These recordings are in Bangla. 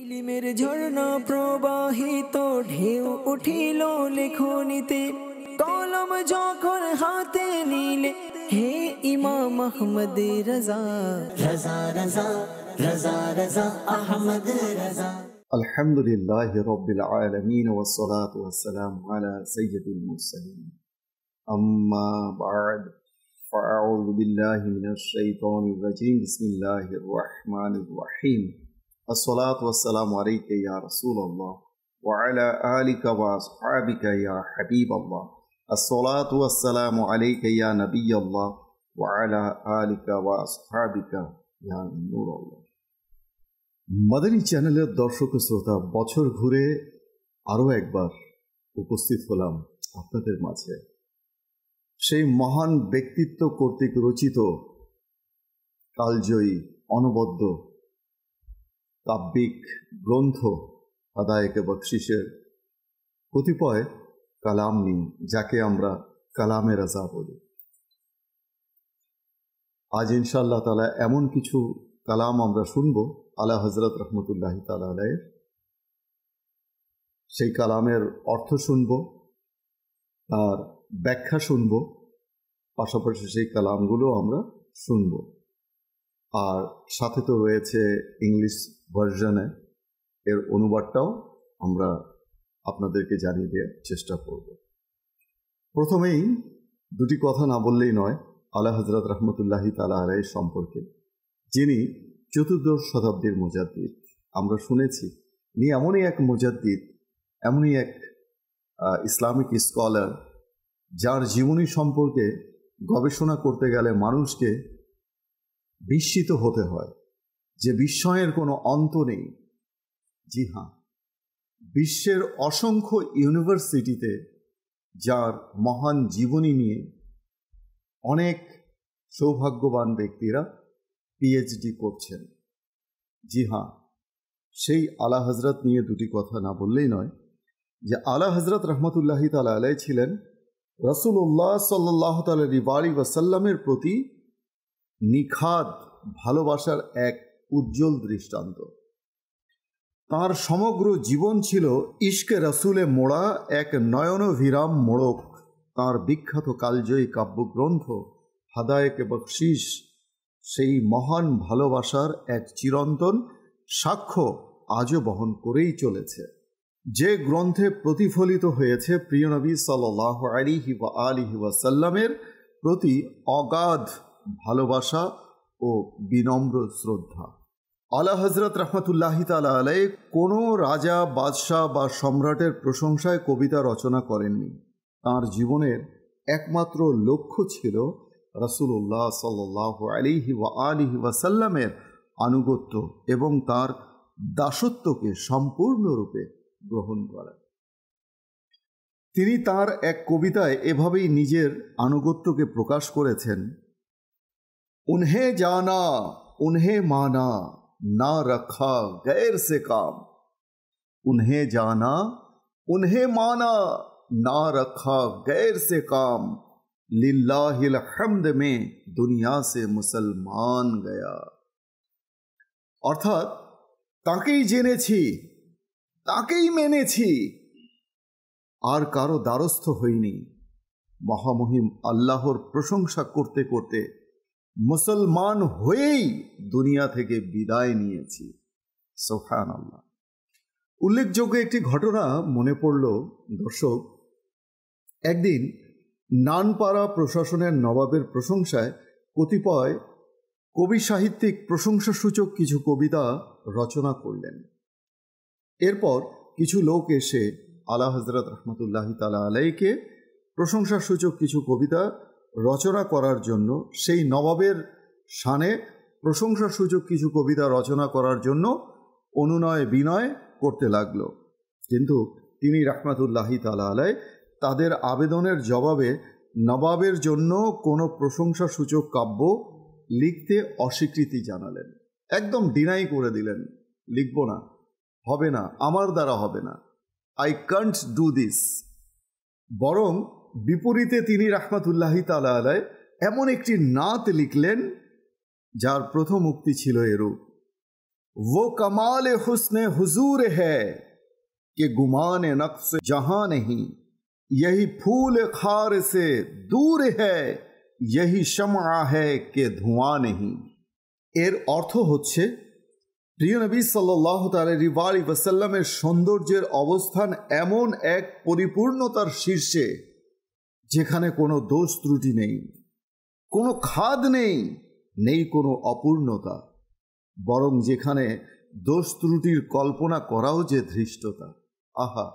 ইলিমের ঝর্ণা প্রবাহিত ঢেউ উঠিল লেখনিতে কলম যখন হাতে নিলে হে ইমাম আহমদ আহমদ রাজা রাজা রাজা রাজা রাজা রাজা الحمد لله رب العالمين والصلاة والسلام على سيد المرسلين أما بعد فأعوذ بالله من الشيطان الرجيم بسم الله الرحمن الرحيم الصلاة والسلام عليك يا رسول الله وعلى آلك وأصحابك يا حبيب الله الصلاة والسلام عليك يا نبي الله وعلى آلك وأصحابك يا نور الله মাদানী চ্যানেলের দর্শক শ্রোতা বছর ঘুরে আরও একবার উপস্থিত হলাম আপনাদের মাঝে সেই মহান ব্যক্তিত্ব কর্তৃক রচিত কালজয়ী অনবদ্য কাব্যিক গ্রন্থ আদায়কে বকশিসের কতিপয় কালাম নিন যাকে আমরা কালামের রাজা বলি আজ ইনশাআল্লাহ তালা এমন কিছু কালাম আমরা শুনব আলা হজরত রহমতুল্লাহ তালায়ের সেই কালামের অর্থ শুনব তার ব্যাখ্যা শুনব পাশাপাশি সেই কালামগুলো আমরা শুনবো আর সাথে তো রয়েছে ইংলিশ ভার্জনে এর অনুবাদটাও আমরা আপনাদেরকে জানিয়ে দেওয়ার চেষ্টা করব প্রথমেই দুটি কথা না বললেই নয় আলা হজরত রহমতুল্লাহি তালা আলাই সম্পর্কে যিনি চতুর্দশ শতাব্দীর মোজাদ্দিদ আমরা শুনেছি ইনি এমনই এক মোজাদ্দিদ এমনই এক ইসলামিক স্কলার যার জীবনী সম্পর্কে গবেষণা করতে গেলে মানুষকে বিস্মিত হতে হয় যে বিস্ময়ের কোনো অন্ত নেই জি হ্যাঁ বিশ্বের অসংখ্য ইউনিভার্সিটিতে যার মহান জীবনী নিয়ে অনেক সৌভাগ্যবান ব্যক্তিরা পিএইচডি করছেন জি হ্যাঁ সেই আলা হজরত নিয়ে দুটি কথা না বললেই নয় যে আলা হজরত রহমতুল্লাহি তালা আলাই ছিলেন রসুল্লাহ সাল্লাহ তালি বাড়ি ওয়াসাল্লামের প্রতি নিখাদ ভালোবাসার এক উজ্জ্বল দৃষ্টান্ত তার সমগ্র জীবন ছিল ইশকে রসুলে মোড়া এক নয়নভিরাম মোড়ক তার বিখ্যাত কালজয়ী কাব্যগ্রন্থ হাদায়কে বকশিস সেই মহান ভালোবাসার এক চিরন্তন সাক্ষ্য আজও বহন করেই চলেছে যে গ্রন্থে প্রতিফলিত হয়েছে প্রিয়নবী সাল আলিহি বা আলিহি ওয়াসাল্লামের প্রতি অগাধ ভালোবাসা ও বিনম্র শ্রদ্ধা আলা হজরত রহমতুল্লাহি তালা আলাই কোনো রাজা বাদশাহ বা সম্রাটের প্রশংসায় কবিতা রচনা করেননি তার জীবনের একমাত্র লক্ষ্য ছিল রসুল্লাহ সাল্লাহ আলিহি ওয়া আলিহি ওয়াসাল্লামের আনুগত্য এবং তার দাসত্বকে সম্পূর্ণরূপে গ্রহণ করা তিনি তার এক কবিতায় এভাবেই নিজের আনুগত্যকে প্রকাশ করেছেন انہیں جانا انہیں مانا نہ رکھا غیر سے کام انہیں جانا انہیں مانا نہ رکھا غیر سے کام للہ الحمد میں دنیا سے مسلمان گیا ارتھاتے جینی چی تاکہ مینی چی آر کارو دارست ہوئی نہیں مہامہم اللہ پرشنسا کرتے کرتے মুসলমান হয়েই দুনিয়া থেকে বিদায় নিয়েছি সোফান আল্লাহ উল্লেখযোগ্য একটি ঘটনা মনে পড়ল দর্শক একদিন নানপাড়া প্রশাসনের নবাবের প্রশংসায় কতিপয় কবি সাহিত্যিক প্রশংসাসূচক কিছু কবিতা রচনা করলেন এরপর কিছু লোক এসে আলা হজরত রহমতুল্লাহ তালা আলাইকে প্রশংসাসূচক কিছু কবিতা রচনা করার জন্য সেই নবাবের সানে প্রশংসাসূচক কিছু কবিতা রচনা করার জন্য অনুনয় বিনয় করতে লাগল কিন্তু তিনি রাহমাতুল্লাহি তালা আলায় তাদের আবেদনের জবাবে নবাবের জন্য কোনো প্রশংসাসূচক কাব্য লিখতে অস্বীকৃতি জানালেন একদম ডিনাই করে দিলেন লিখব না হবে না আমার দ্বারা হবে না আই কান্ট ডু দিস বরং বিপরীতে তিনি রাহমাতুল্লাহি তালা আলায় এমন একটি নাত লিখলেন যার প্রথম উক্তি ছিল এরূপ ও কমালে হুসনে হুজুর হে কে গুমান নকশ জাহা নেই ইহি ফুল খার সে দূর है यही শমা হে কে ধোঁয়া নেই এর অর্থ হচ্ছে প্রিয় নবী সাল্লাহ তালিবাসাল্লামের সৌন্দর্যের অবস্থান এমন এক পরিপূর্ণতার শীর্ষে যেখানে কোনো দোষ ত্রুটি নেই কোনো খাদ নেই নেই কোনো অপূর্ণতা বরং যেখানে দোষ ত্রুটির কল্পনা করাও যে ধৃষ্টতা আহা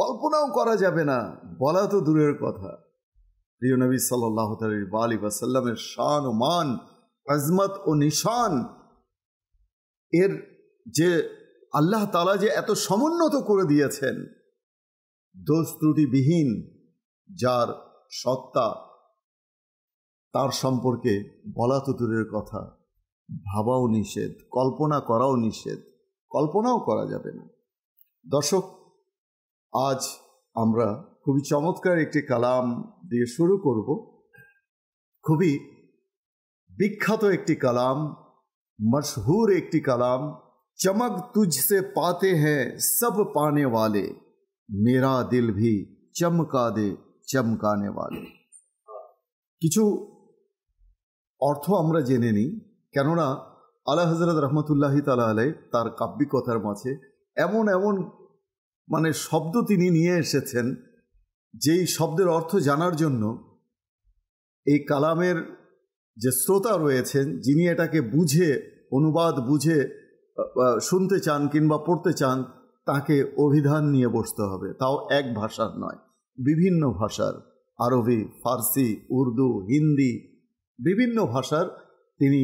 কল্পনাও করা যাবে না বলা তো দূরের কথা প্রিয় নবী সাল্লাহ আলী সাল্লামের শান ও মান আজমত ও নিশান এর যে আল্লাহ তালা যে এত সমুন্নত করে দিয়েছেন দোষ ত্রুটিবিহীন যার সত্তা তার সম্পর্কে বলা তো দূরের কথা ভাবাও নিষেধ কল্পনা করাও নিষেধ কল্পনাও করা যাবে না দর্শক আজ আমরা খুবই চমৎকার একটি কালাম দিয়ে শুরু করব খুবই বিখ্যাত একটি কালাম মশহুর একটি কালাম চমক তুঝসে পাতে হ্যাঁ সব পানে মেরা দিল ভি চমকা দে চমকানে वाले কিছু অর্থ আমরা জেনে নিই কেননা আলা হজরত রহমতুল্লাহি তালা আলাই তার কাব্যিকতার মাঝে এমন এমন মানে শব্দ তিনি নিয়ে এসেছেন যেই শব্দের অর্থ জানার জন্য এই কালামের যে শ্রোতা রয়েছেন যিনি এটাকে বুঝে অনুবাদ বুঝে শুনতে চান কিংবা পড়তে চান তাকে অভিধান নিয়ে বসতে হবে তাও এক ভাষার নয় বিভিন্ন ভাষার আরবি ফার্সি উর্দু হিন্দি বিভিন্ন ভাষার তিনি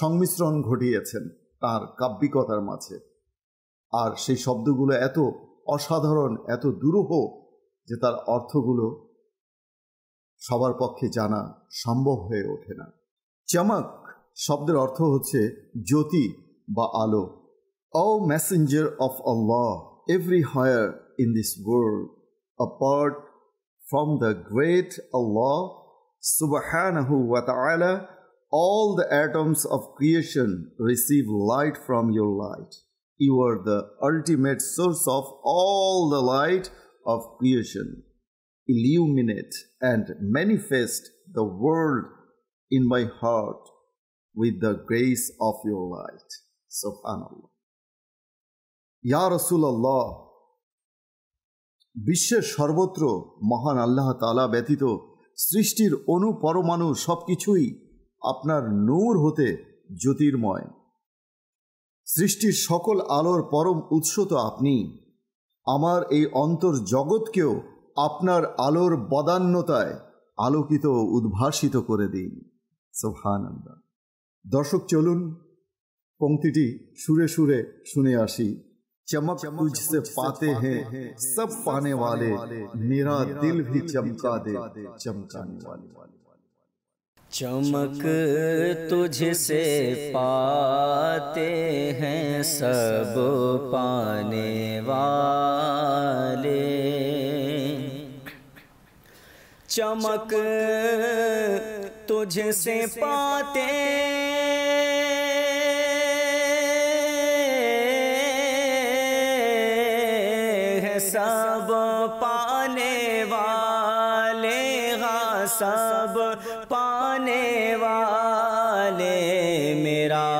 সংমিশ্রণ ঘটিয়েছেন তার কাব্যিকতার মাঝে আর সেই শব্দগুলো এত অসাধারণ এত দুরূহ যে তার অর্থগুলো সবার পক্ষে জানা সম্ভব হয়ে ওঠে না চমক শব্দের অর্থ হচ্ছে জ্যোতি বা আলো O messenger of Allah every higher in this world apart from the great Allah subhanahu wa ta'ala, all the atoms of creation receive light from your light. You are the ultimate source of all the light of creation. Illuminate and manifest the world in my heart with the grace of your light. Subhanallah. Ya Rasulullah, বিশ্বের সর্বত্র মহান আল্লাহ তালা ব্যতীত সৃষ্টির অনুপরমাণু সব কিছুই আপনার নূর হতে জ্যোতির্ময় সৃষ্টির সকল আলোর পরম উৎস তো আপনি আমার এই অন্তর জগৎকেও আপনার আলোর বদান্যতায় আলোকিত উদ্ভাসিত করে দিন সোহান দর্শক চলুন পংক্তিটি সুরে সুরে শুনে আসি چمک تجھ سے پاتے ہیں سب پانے والے میرا دل بھی چمکا دے چمکانے والے چمک تجھ سے پاتے ہیں سب پانے والے چمک تجھ سے پاتے سب پانے والے میرا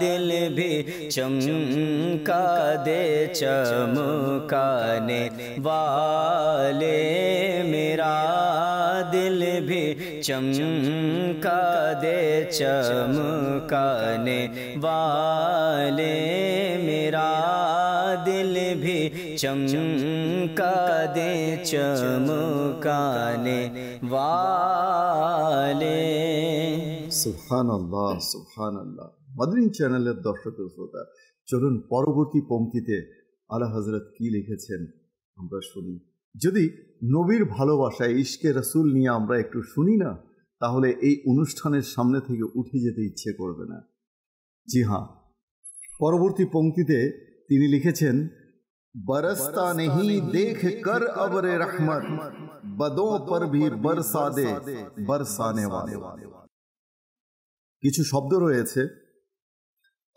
دل بھی چمکا دے چمکانے والے میرا دل بھی چمکا دے چمکانے والے میرا دل بھی چمکا دے چم সুহান আল্লাহ সুহান চ্যানেলের দর্শক শ্রোতা চলুন পরবর্তী পঙ্ক্তিতে আলা হজরত কি লিখেছেন আমরা শুনি যদি নবীর ভালোবাসায় ইশকে রসুল নিয়ে আমরা একটু শুনি না তাহলে এই অনুষ্ঠানের সামনে থেকে উঠে যেতে ইচ্ছে করবে না জি হ্যাঁ পরবর্তী পঙ্ক্তিতে তিনি লিখেছেন बरसता नहीं দেখ কর अबर रहमत बदों पर भी बरसा दे बरसाने वाले কিছু শব্দ রয়েছে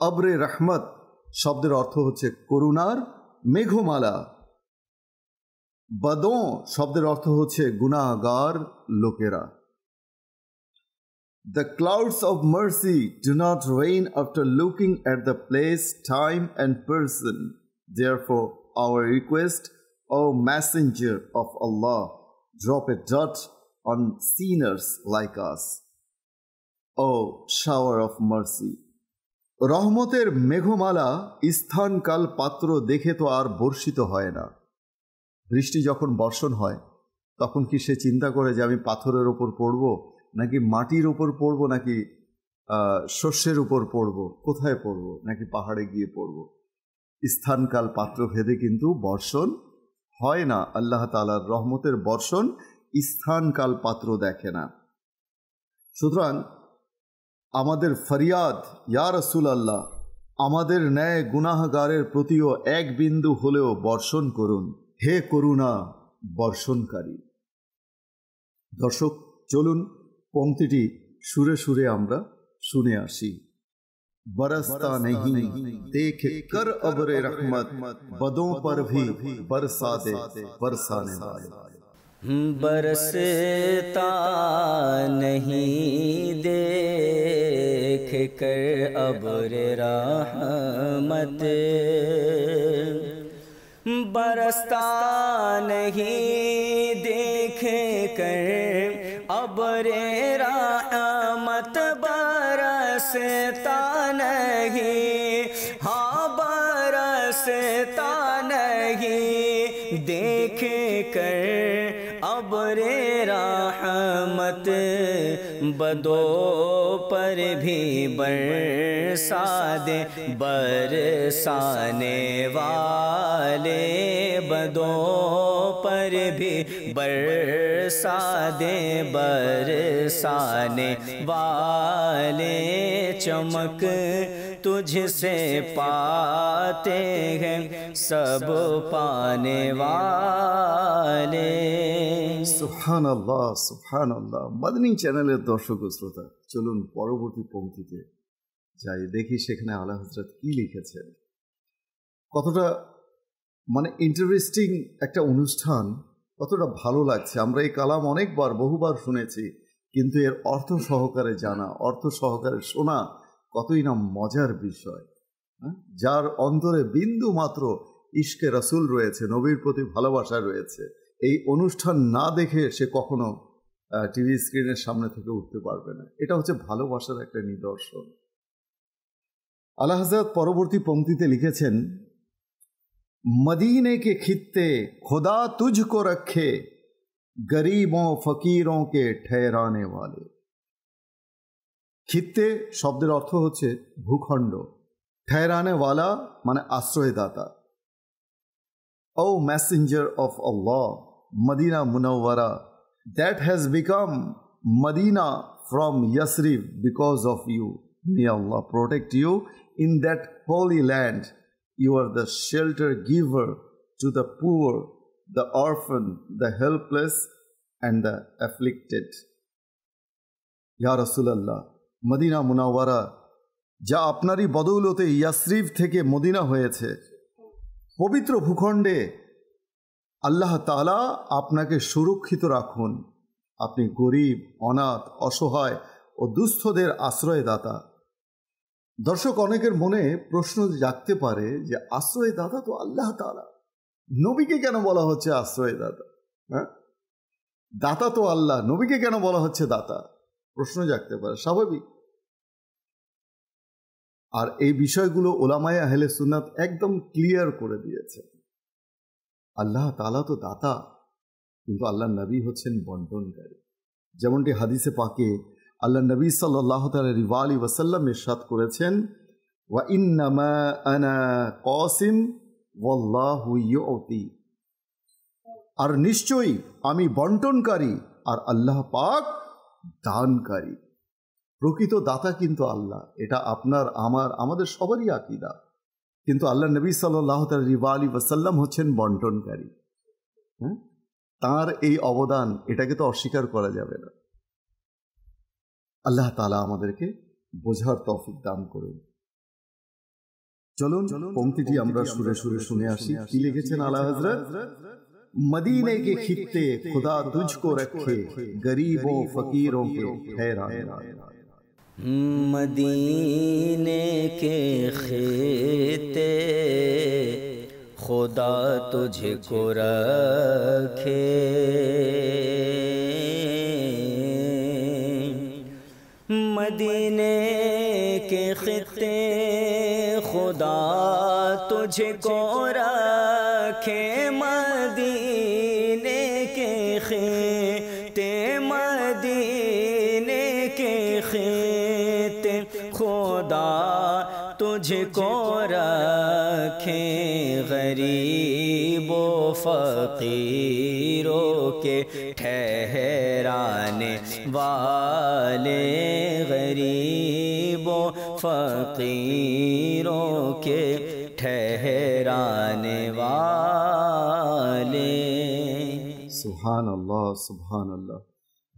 আবরে রহমত শব্দের অর্থ হচ্ছে করুণার মেঘমালা বদ শব্দের অর্থ হচ্ছে গুণাগার লোকেরা the clouds of mercy do not rain after looking at the place time and person there for our request O messenger of Allah drop a dot on sinners like us O shower of mercy রহমতের মেঘমালা স্থানকাল পাত্র দেখে তো আর বর্ষিত হয় না বৃষ্টি যখন বর্ষণ হয় তখন কি সে চিন্তা করে যে আমি পাথরের ওপর পড়ব নাকি মাটির ওপর পড়ব নাকি শস্যের উপর পড়ব কোথায় পড়ব নাকি পাহাড়ে গিয়ে পড়ব স্থানকাল পাত্র ভেদে কিন্তু বর্ষণ হয় না আল্লাহ তালার রহমতের বর্ষণ স্থানকাল পাত্র দেখে না সুতরাং আমাদের ফরিয়াদ ইয়া রসুল আল্লাহ আমাদের ন্যায় গুনাহগারের প্রতিও এক বিন্দু হলেও বর্ষণ করুন হে করুণা বর্ষণকারী দর্শক চলুন পঙ্ক্তিটি সুরে সুরে আমরা শুনে আসি বরসতা नहीं দেখে কর অবরে রহমত বদো পর ভি বরসা দে बरसाने वाले برستا نہیں دیکھ کر ابر رحمت برستا نہیں دیکھ کر ابر رحمت برستا نہیں ہاں برستا رحمت بدو پر بھی برسا دے برسانے والے بدو پر بھی برسا دے برسانے والے چمک तुझसे पाते हैं सब पाने वाले সুবহান আল্লাহ সুবহান আল্লাহ মাদনী চ্যানেলের দর্শক শ্রোতা চলুন পরবর্তী পঙ্ক্তিতে যাই দেখি সেখানে আলা হজরত কি লিখেছেন কতটা মানে ইন্টারেস্টিং একটা অনুষ্ঠান কতটা ভালো লাগছে আমরা এই কালাম অনেকবার বহুবার শুনেছি কিন্তু এর অর্থ সহকারে জানা অর্থ সহকারে শোনা কতই না মজার বিষয় হ্যাঁ? যার অন্তরে বিন্দু মাত্র ইশকে রাসুল রয়েছে নবীর প্রতি ভালোবাসা রয়েছে এই অনুষ্ঠান না দেখে সে কখনো টিভি স্ক্রিনের সামনে থেকে উঠতে পারবে না এটা হচ্ছে ভালোবাসার একটা নিদর্শন আলাহাজাদ পরবর্তী পঙ্ক্তিতে লিখেছেন মদিনে কে খিত্তে খোদা তুঝকো রক্ষে গরিবোঁ ফকিরোঁ কে ঠেরানে वाले খিত্তে শব্দের অর্থ হচ্ছে ভূখণ্ড ওয়ালা মানে আশ্রয়দাতা O messenger of Allah Madina Munawwara that has become Madina from Yasrib because of you may Allah protect you in that holy land you are the shelter giver to the poor the orphan the helpless and the afflicted ইয়া রসুলাল্লাহ মদিনা মুনাওয়ারা যা আপনারই বদৌলতে ইয়াসরিফ থেকে মদিনা হয়েছে পবিত্র ভূখণ্ডে আল্লাহ তালা আপনাকে সুরক্ষিত রাখুন আপনি গরিব অনাথ অসহায় ও দুস্থদের আশ্রয়দাতা দর্শক অনেকের মনে প্রশ্ন জাগতে পারে যে আশ্রয়দাতা তো আল্লাহ তালা নবীকে কেন বলা হচ্ছে আশ্রয়দাতা হ্যাঁ দাতা তো আল্লাহ নবীকে কেন বলা হচ্ছে দাতা প্রশ্ন জাগতে পারে স্বাভাবিক আর এই বিষয়গুলো ওলামায় আহলে সুনাত একদম ক্লিয়ার করে দিয়েছে আল্লাহ তালা তো দাতা কিন্তু আল্লাহ নবী হচ্ছেন বন্টনকারী যেমনটি হাদিসে পাকে আল্লাহ নবী সাল্লাহ তাল রিবালি আলী ওয়াসাল্লাম এরশাদ করেছেন ওয়া ইন্নামা আনা কসিম আর নিশ্চয়ই আমি বন্টনকারী আর আল্লাহ পাক দানকারী প্রকৃত দাতা কিন্তু আল্লাহ এটা আপনার আমার আমাদের সবারই আকিদা কিন্তু আল্লাহ নবী সাল্লাহ রিবা আলী ওয়াসাল্লাম হচ্ছেন বন্টনকারী হ্যাঁ তাঁর এই অবদান এটাকে তো অস্বীকার করা যাবে না আল্লাহ তালা আমাদেরকে বোঝার তফিক দান করুন চলুন পঙ্ক্তিটি আমরা সুরে সুরে শুনে আসি কি লিখেছেন আল্লাহ হজরত মদিনে কে খিত্তে খুদা গরিব রখে গরিবো ফকিরোं के हैरान مدینے کے خیتے خدا تجھے کو رکھے فقیروں فقیروں کے کے ٹھہرانے ٹھہرانے والے والے غریبوں سبحان سبحان اللہ اللہ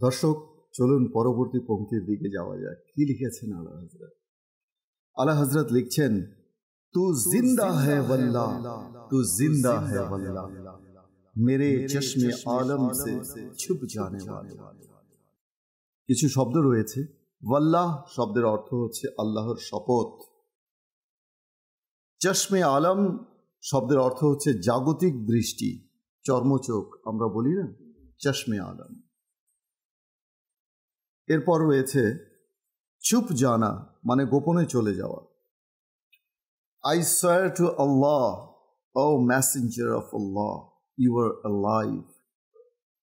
درشک چلن پرورتی دیکھے جاوا جائے کی لکھے حضرت اللہ حضرت لکھنؤ तू जिंदा है वल्ला तू जिंदा है वल्ला मेरे चश्मे आलम से छुप जाने वाले কিছু শব্দ রয়েছে ওয়াল্লাহ শব্দের অর্থ হচ্ছে আল্লাহর শপথ চশমে আলম শব্দের অর্থ হচ্ছে জাগতিক দৃষ্টি চর্মচোখ আমরা বলি না চশমে আলম এরপর রয়েছে চুপ জানা মানে গোপনে চলে যাওয়া I swear to Allah, O Messenger of Allah, you are alive.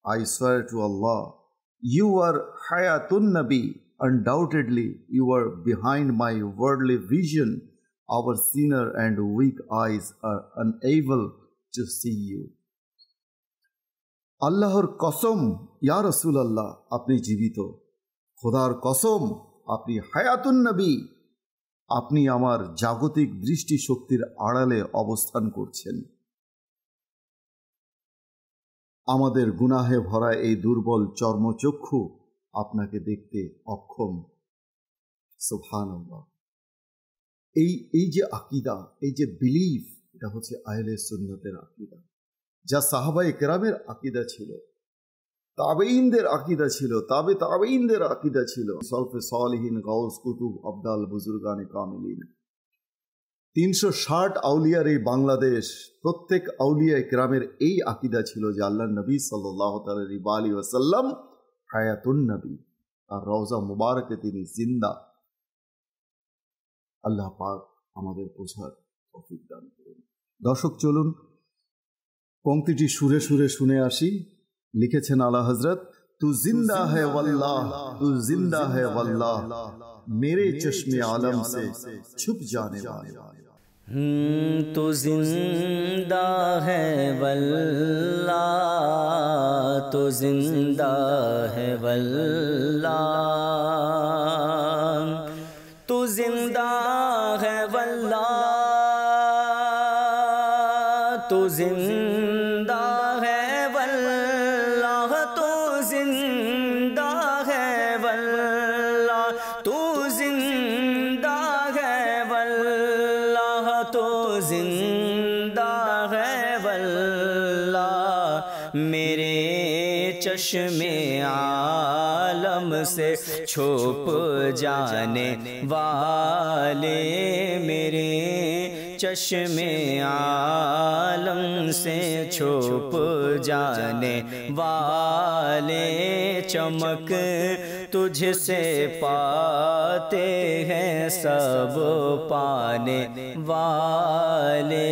I swear to Allah, you are Hayatun Nabi. Undoubtedly, you are behind my worldly vision. Our sinner and weak eyes are unable to see you. আল্লাহর কসম ইয়া রসুল আল্লাহ আপনি জীবিত খোদার কসম আপনি হায়াতুন নবী আপনি আমার জাগতিক দৃষ্টিশক্তির আড়ালে অবস্থান করছেন আমাদের গুনাহে ভরা এই দুর্বল চর্মচক্ষু আপনাকে দেখতে অক্ষম সোভানল্লাহ এই এই যে আকিদা এই যে বিলিফ এটা হচ্ছে আহলে সুন্নতের আকিদা যা সাহাবাই কেরামের আকিদা ছিল তাবেইনদের আকিদা ছিল তাবে তাবেইনদের আকিদা ছিল সলফে সলহীন গৌস কুতুব আবদাল বুজুরগানে কামিলিন তিনশো ষাট আউলিয়ার এই বাংলাদেশ প্রত্যেক আউলিয়ায় গ্রামের এই আকিদা ছিল যে আল্লাহ নবী সাল্লাহ তালিব হায়াতুন নবী আর রওজা মুবারকে তিনি জিন্দা আল্লাহ পাক আমাদের বোঝার অভিজ্ঞান করুন দর্শক চলুন পঙ্ক্তিটি সুরে সুরে শুনে আসি لکھے نالا حضرت تو زندہ ہے واللہ تو زندہ ہے واللہ میرے چشم عالم سے چھپ جانے تو زندہ ہے واللہ واللہ تو تو زندہ زندہ ہے ہے واللہ تو زندہ چشم عالم سے چھوپ جانے والے میرے چشم عالم سے چھوپ جانے والے چمک تجھ سے پاتے ہیں سب پانے والے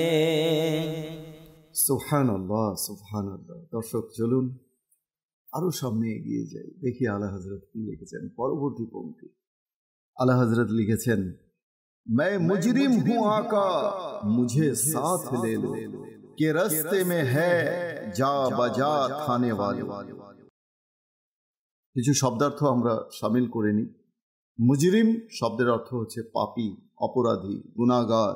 سبحان اللہ سبحان اللہ درشک جلون আরো সামনে এগিয়ে যাই দেখি আলা হজরত কি লিখেছেন পরবর্তী পঙ্ক্তি আলা হজরত লিখেছেন मैं मुजरिम हूँ आका मुझे साथ ले लो के रस्ते में है যা বাজা থানে কিছু শব্দার্থ আমরা সামিল করে নি মুজরিম শব্দের অর্থ হচ্ছে পাপি অপরাধী গুণাগার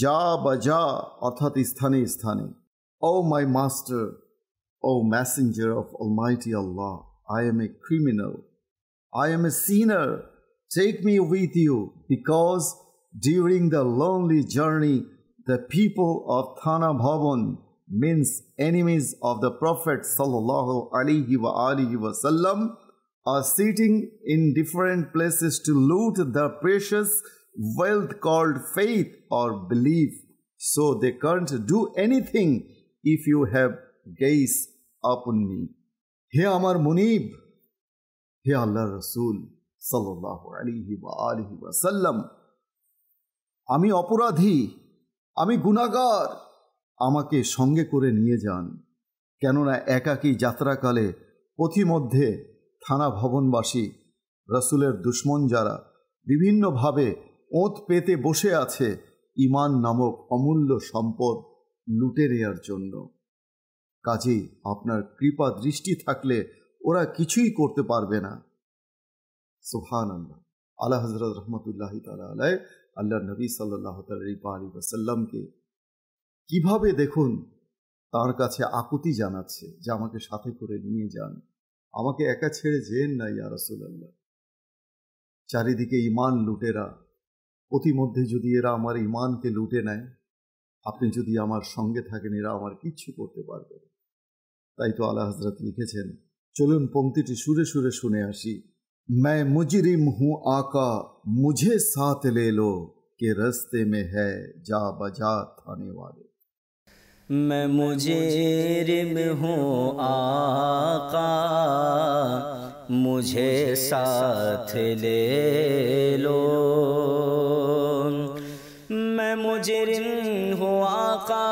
যা বা যা অর্থাৎ স্থানে স্থানে O my master O Messenger of Almighty Allah, I am a criminal. I am a sinner. Take me with you because during the lonely journey, the people of Thana Bhavan means enemies of the Prophet sallallahu alaihi wasallam are sitting in different places to loot the precious wealth called faith or belief. So they can't do anything if you have gaze আপন হে আমার মুনিব হে আল্লাহ রসুল সাল্লাম আমি অপরাধী আমি গুণাগার আমাকে সঙ্গে করে নিয়ে যান কেননা একাকী যাত্রাকালে পথিমধ্যে থানা ভবনবাসী রসুলের দুশ্মন যারা বিভিন্নভাবে ওঁত পেতে বসে আছে ইমান নামক অমূল্য সম্পদ লুটে নেয়ার জন্য কাজেই আপনার কৃপা দৃষ্টি থাকলে ওরা কিছুই করতে পারবে না সুহান আল্লাহ আল্লাহ হজরত রহমতুল্লাহ আলাই আল্লাহ নবী সাল্লাহ সাল্লামকে কিভাবে দেখুন তার কাছে আকুতি জানাচ্ছে যে আমাকে সাথে করে নিয়ে যান আমাকে একা ছেড়ে যেন না ইয়া রসুল্লাহ চারিদিকে ইমান লুটেরা অতিমধ্যে যদি এরা আমার ইমানকে লুটে নেয় আপনি যদি আমার সঙ্গে থাকেন এরা আমার কিচ্ছু করতে পারবে না তাই তো আলা হজরত লিখেছেন চলুন পংক্তিটি সুরে সুরে শুনে আসি میں مجرم ہوں آقا مجھے ساتھ لے لو کہ رستے میں ہے جا بجا تھانے والے میں مجرم ہوں آقا مجھے ساتھ لے لو میں مجرم ہوں آقا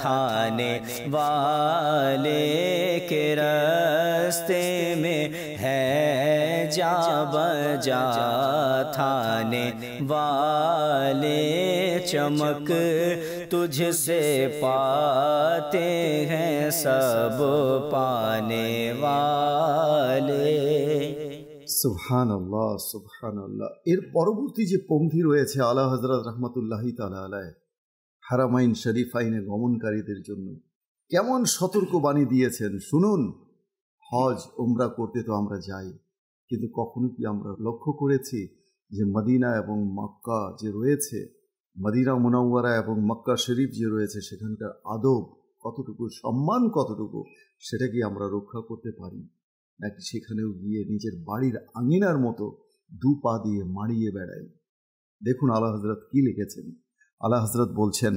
تھانے والے کے رستے میں ہے جا بجا تھانے والے چمک تجھ سے پاتے ہیں سب پانے والے سبحان اللہ سبحان اللہ ایر پروبورتی جی پونگی روئے چھے آلہ حضرت رحمت اللہ تعالیٰ علیہ হারামাইন শরীফাইনে গমনকারীদের জন্য কেমন সতর্কবাণী দিয়েছেন শুনুন হজ ওমরা করতে তো আমরা যাই কিন্তু কখনো কি আমরা লক্ষ্য করেছি যে মদিনা এবং মক্কা যে রয়েছে মদিনা মুনাওয়ারা এবং মক্কা শরীফ যে রয়েছে সেখানকার আদব কতটুকু সম্মান কতটুকু সেটা কি আমরা রক্ষা করতে পারি নাকি সেখানেও গিয়ে নিজের বাড়ির আঙিনার মতো দু পা দিয়ে মাড়িয়ে বেড়াই দেখুন আল্লাহ হজরত কী লিখেছেন حضرت بولچن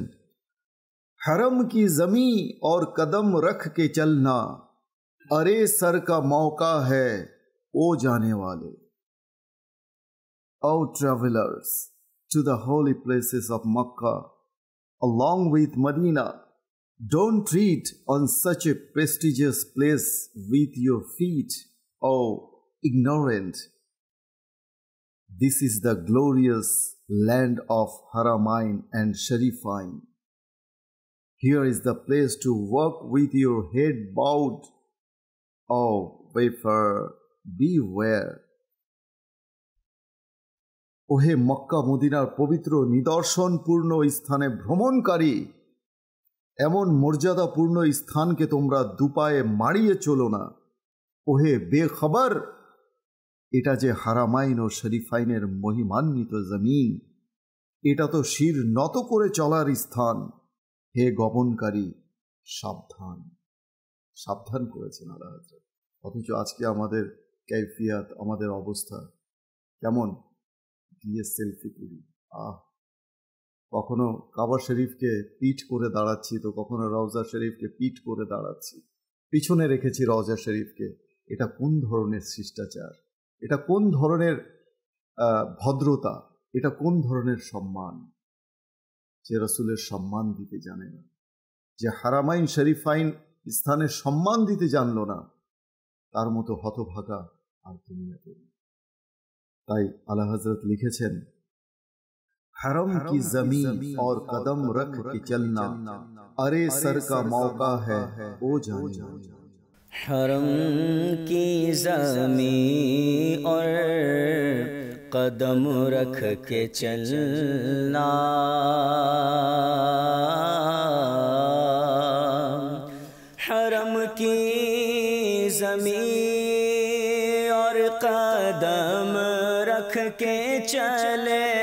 حرم کی زمین اور قدم رکھ کے چلنا ارے سر کا موقع ہے او جانے والے او ٹریولرس ٹو ہولی پلیسز آف مکہ الانگ وتھ مدینہ ڈونٹ on آن سچ prestigious پلیس وتھ یور فیٹ اور اگنورینٹ دس از دا گلوریس land of Haramain and Sharifain. Here is the place to work with your head bowed. Oh, wafer, beware. ওহে মক্কা মদিনার পবিত্র নিদর্শনপূর্ণ স্থানে ভ্রমণকারী এমন মর্যাদাপূর্ণ স্থানকে তোমরা দুপায়ে মারিয়ে চলো না ওহে বেখবর এটা যে হারামাইন ও শরীফাইনের মহিমান্বিত জমিন এটা তো শির নত করে চলার স্থান হে গমনকারী সাবধান সাবধান করেছেন আল্লাহ অথচ আজকে আমাদের ক্যাফিয়াত আমাদের অবস্থা কেমন দিয়ে সেলফি তুলি আহ কখনো কাবা শরীফকে পিঠ করে দাঁড়াচ্ছি তো কখনো রওজা শরীফকে পিঠ করে দাঁড়াচ্ছি পিছনে রেখেছি রওজা শরীফকে এটা কোন ধরনের শিষ্টাচার এটা কোন ধরনের ভদ্রতা এটা কোন ধরনের সম্মান যে রসুলের সম্মান দিতে জানে না যে হারামাইন শরীফাইন স্থানের সম্মান দিতে জানল না তার মতো হতভাগা আর দুনিয়াতে তাই আল্লাহ হজরত লিখেছেন حرم কি জমি আর কদম رکھ کے چلنا ارے سر کا موقع ہے او جانا حرم کی زمین اور قدم رکھ کے چلنا حرم کی زمین اور قدم رکھ کے چلنا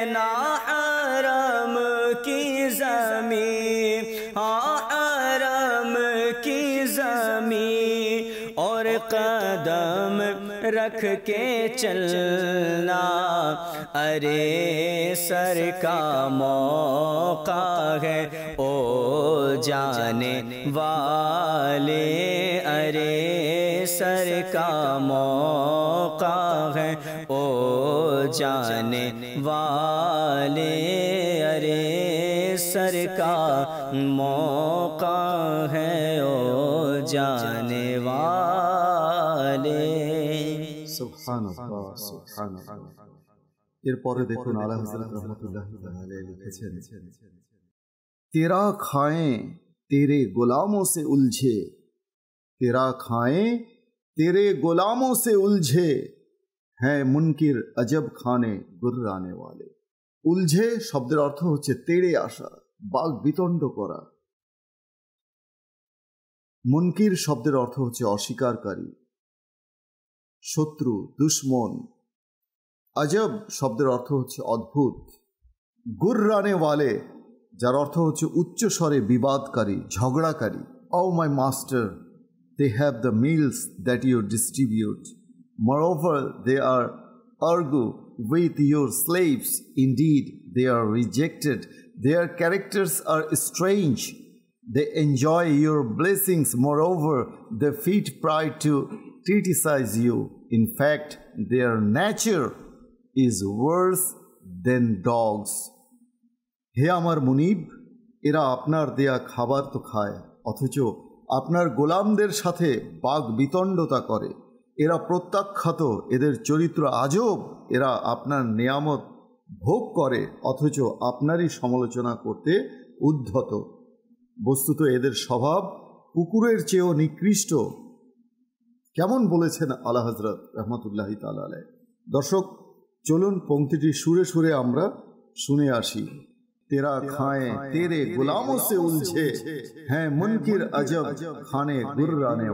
رکھ کے چلنا ارے سر کا موقع ہے او جانے والے ارے سر کا موقع ہے او جانے والے ارے سر کا موقع ہے او جانے এরপরে দেখুন তেরা খায়ে তেরে গোলামো সে উলঝে তেরা খায়ে তেরে গোলামো সে উলঝে হ্যাঁ মুনকির আজব খানে গুর্রানে ওয়ালে উলঝে শব্দের অর্থ হচ্ছে তেড়ে আসা বাঘ বিতণ্ড করা মুনকির শব্দের অর্থ হচ্ছে অস্বীকারী শত্রু দুশ্মন আজব শব্দের অর্থ হচ্ছে অদ্ভুত গুররানে ওয়ালে যার অর্থ হচ্ছে উচ্চ স্বরে বিবাদকারী ঝগড়াকারী O my master they have the mills that your distribute moreover they are argue with your slaves indeed they are rejected they are characters are strange they enjoy your blessings moreover the fit pry to criticize you. In fact, their nature is worse than dogs. হে আমার মুনিব এরা আপনার দেয়া খাবার তো খায় অথচ আপনার গোলামদের সাথে বাঘ বিতণ্ডতা করে এরা প্রত্যাখ্যাত এদের চরিত্র আজব এরা আপনার নিয়ামত ভোগ করে অথচ আপনারই সমালোচনা করতে উদ্ধত বস্তুত এদের স্বভাব কুকুরের চেয়েও নিকৃষ্ট কেমন বলেছেন আলা হজরত রহমতুল্লাহ তালে দর্শক চলুন পঙ্ক্তিটি সুরে সুরে আমরা শুনে আসি তেরা খায় তেরে গোলাম সে হ্যাঁ, হ্যাঁ মনকির আজব খানে গুরানে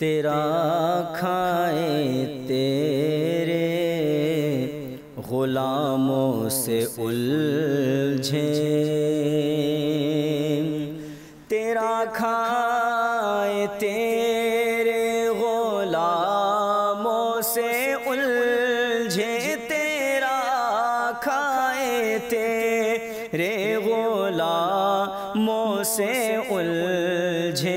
তেরা খায়ে তেরে গোলাম সে উলঝে তেরা খায় الجھے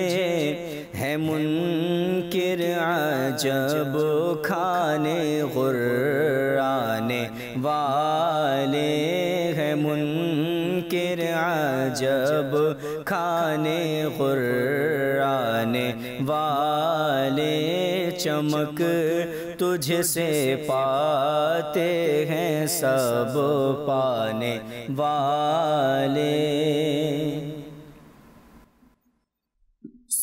ہے منکر عجب کھانے غرانے والے ہے منکر عجب کھانے غرانے والے چمک تجھ سے پاتے ہیں سب پانے والے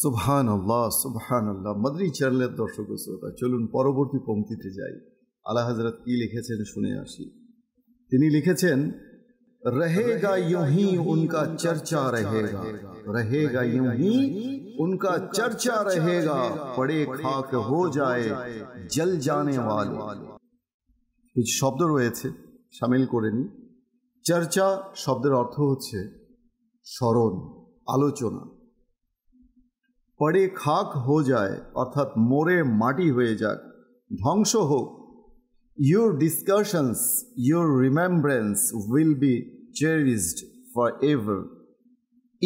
সুবহান আল্লাহ সুবহান আল্লাহ মাদ্রি চ্যানেলের দর্শক শ্রোতা চলুন পরবর্তী পঙ্ক্তিতে যাই আলা হাজরত কি লিখেছেন শুনে আসি তিনি লিখেছেন রহেগা ইউহি উনকা চর্চা রহেগা রহেগা ইউহি উনকা চর্চা রহেগা পড়ে খাক হো যায় জল জানে ওয়ালে কিছু শব্দ রয়েছে সামিল করে নি চর্চা শব্দের অর্থ হচ্ছে স্মরণ আলোচনা পরে খাক হো যায় অর্থাৎ মোরে মাটি হয়ে যাক ধ্বংস হোক your discussions your remembrance will be cherished forever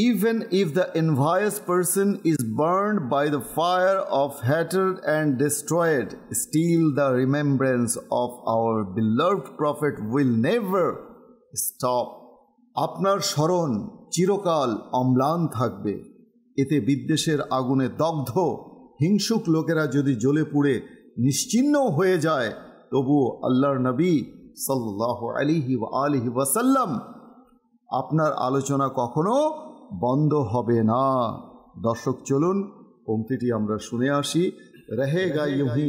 even if the envious person is burned by the fire of hatred and destroyed still the remembrance of our beloved prophet will never stop আপনার স্মরণ চিরকাল অম্লান থাকবে এতে বিদ্বেষের আগুনে দগ্ধ হিংসুক লোকেরা যদি জ্বলে পুড়ে নিশ্চিন্ন হয়ে যায় তবু আল্লাহর নবী সাল্লাহ আলিহি আলহি ওয়াসাল্লাম আপনার আলোচনা কখনো বন্ধ হবে না দর্শক চলুন পঙ্ক্তিটি আমরা শুনে আসি রহেগা ইউহি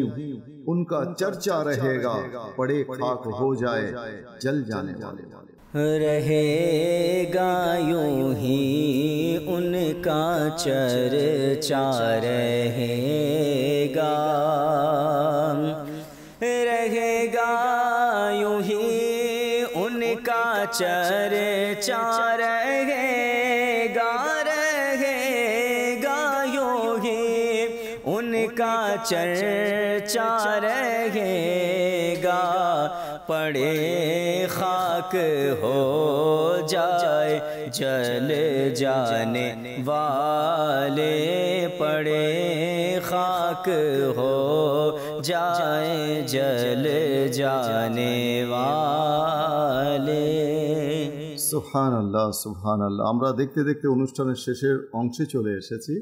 উনকা চর্চা রহেগা পড়ে পাক হো যায় জল জানে رہے گا یوں ہی ان کا چر چار ہے گا رہے گا یوں ہی ان کا چر چار گا رہے گا یوں ہی ان کا چر چار گے पड़े खाक हो जाए जल जाने वाले पड़े खाक हो जाए जल जाने वाले সুহান আল্লাহ সুহান আল্লাহ আমরা দেখতে দেখতে অনুষ্ঠানের শেষের অংশে চলে এসেছি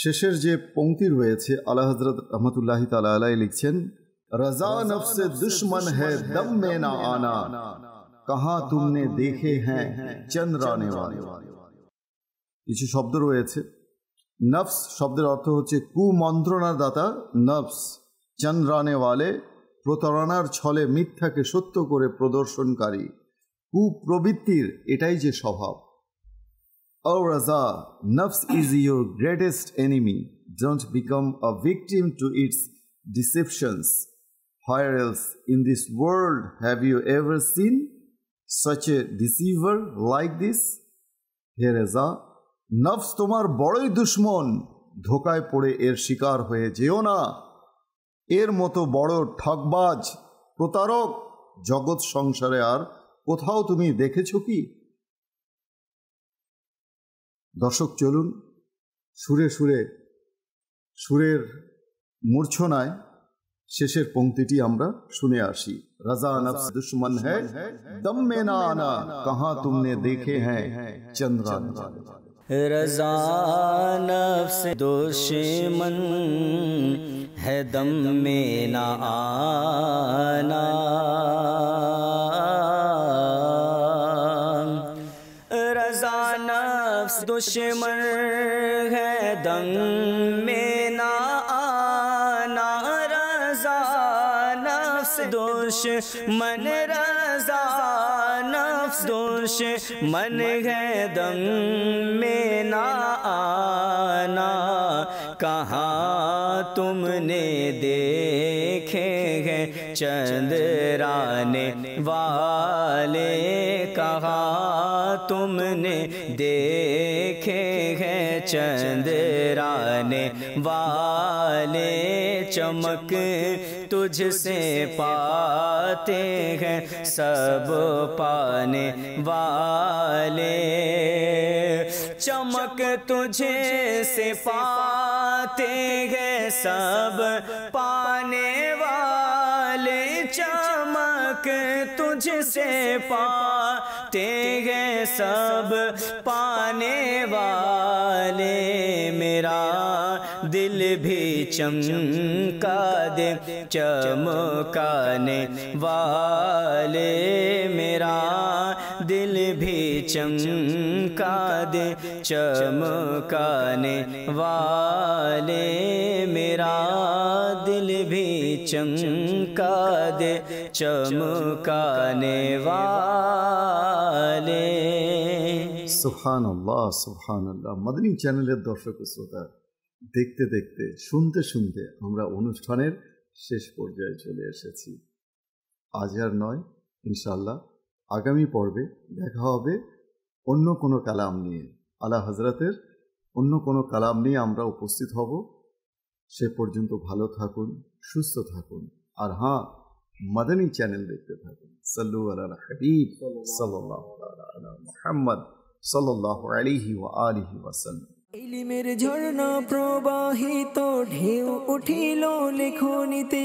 শেষের যে পংক্তি রয়েছে আল্লাহ হজরত রহমতুল্লাহি তালা আলাই লিখছেন रजा नफ्स दुश्मन है दम में ना आना कहा तुमने देखे हैं चंद्र आने वाले কিছু শব্দ রয়েছে নফস শব্দের অর্থ হচ্ছে দাতা নফস চন্দ্রানে ওয়ালে প্রতারণার ছলে মিথ্যাকে সত্য করে প্রদর্শনকারী কুপ্রবৃত্তির এটাই যে স্বভাব ও রাজা নফস is your greatest enemy don't become a victim to its deceptions Where else in this world have you ever seen such a deceiver like this? হে রেজা নফস তোমার বড়ই দুশ্মন ধোকায় পড়ে এর শিকার হয়ে যেও না এর মতো বড় ঠকবাজ প্রতারক জগৎ সংসারে আর কোথাও তুমি দেখেছ কি দর্শক চলুন সুরে সুরে সুরের মূর্ছনায় দুশ্মন پتی দম دشمن ہے کہاں تم نے دیکھے ہیں چند رضا نفس دشمن ہے دم میں نہ آنا رضا نفس دشمن ہے دم نفس دوش من رضا نفس دوش من دم میں نہ آنا کہاں تم نے دیکھے ہیں گے چند رانے والے کہاں تم نے دیکھے ہیں گے چند رانے والے چمک تجھ سے پاتے ہیں سب پانے والے چمک تجھے سے پاتے ہیں سب پانے والے چمک تجھ سے پاتے ہیں سب پانے والے میرا دل بھی چمکا دے چمکانے والے میرا دل بھی چمکا دے چمکانے والے میرا دل بھی چمکا دے چمکانے والے سبحان اللہ سبحان اللہ مدنی چینل ہے کو سوتا দেখতে দেখতে শুনতে শুনতে আমরা অনুষ্ঠানের শেষ পর্যায়ে চলে এসেছি আজ আর নয় ইনশাল্লাহ আগামী পর্বে দেখা হবে অন্য কোনো কালাম নিয়ে আলা হজরতের অন্য কোনো কালাম নিয়ে আমরা উপস্থিত হব সে পর্যন্ত ভালো থাকুন সুস্থ থাকুন আর হ্যাঁ মাদানী চ্যানেল দেখতে থাকুন সাল্লু আল্লাহ হাবিব সাল্লাহ মোহাম্মদ সাল্লাহ আলিহি ওয়া আলিহি ওয়াসাল্লাম جنا پرواہی تو ڈھی اٹھ لو لکھو نیتے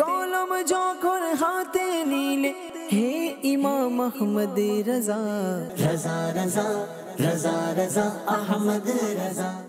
کو لم جا کو ہاتھے نیل ہے رضا رضا رضا رضا رضا احمد رضا